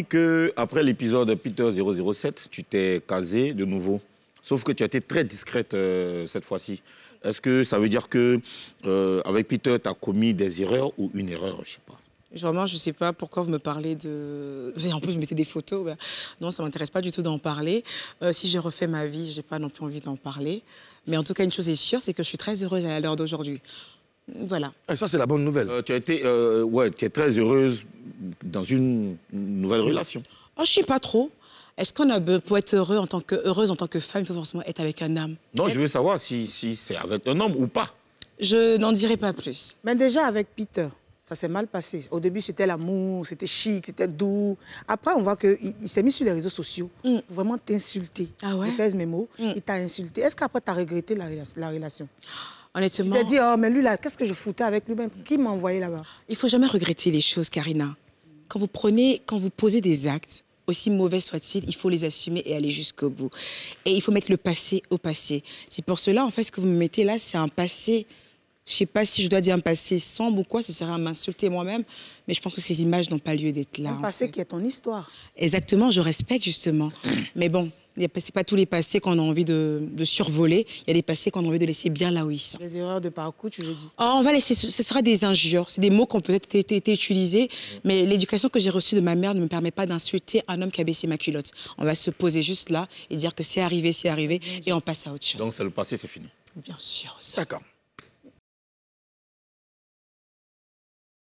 que après l'épisode Peter 007, tu t'es casé de nouveau. Sauf que tu as été très discrète euh, cette fois-ci. Est-ce que ça veut dire que euh, avec Peter, tu as commis des erreurs ou une erreur Je sais pas. Vraiment, je ne sais pas pourquoi vous me parlez de... En plus, je mettais des photos. Ben, non, ça ne m'intéresse pas du tout d'en parler. Euh, si je refais ma vie, je n'ai pas non plus envie d'en parler. Mais en tout cas, une chose est sûre, c'est que je suis très heureuse à l'heure d'aujourd'hui. Voilà. ça, c'est la bonne nouvelle. tu as été... ouais, tu es très heureuse dans une nouvelle relation Je oh, Je sais pas trop. Est-ce qu'on a pour être heureux en tant que, heureuse en tant que femme, il faut forcément être avec un homme Non, je veux savoir si, c'est avec un homme ou pas. Je n'en dirai pas plus. Mais déjà avec Peter, ça s'est mal passé. Au début, c'était l'amour, c'était chic, c'était doux. Après, on voit qu'il il, s'est mis sur les réseaux sociaux mm. pour vraiment t'insulter. Ah ouais? Je pèse mes mots, mm. il t'a insulté. Est-ce qu'après, tu as regretté la, relation Honnêtement. Tu t'es dit, oh, mais lui, là, qu'est-ce que je foutais avec lui-même Qui m'a envoyé là-bas Il faut jamais regretter les choses, Karina quand vous prenez, quand vous posez des actes, aussi mauvais soit-il, il faut les assumer et aller jusqu'au bout. Et il faut mettre le passé au passé. C'est pour cela, en fait, ce que vous me mettez là, c'est un passé. Je ne sais pas si je dois dire un passé sombre ou quoi, ce serait à m'insulter moi-même, mais je pense que ces images n'ont pas lieu d'être là. Un passé qui est ton histoire. Exactement, je respecte justement. mais bon, ce n'est pas tous les passés qu'on a envie de, survoler. Il y a des passés qu'on a envie de laisser bien là où ils sont. Les erreurs de parcours, tu veux dire ah, On va laisser, ce sera des injures. C'est des mots qui ont peut-être été, utilisés, mais l'éducation que j'ai reçue de ma mère ne me permet pas d'insulter un homme qui a baissé ma culotte. On va se poser juste là et dire que c'est arrivé, c'est arrivé, et on passe à autre chose. Donc, ça, le passé, c'est fini Bien sûr. D'accord.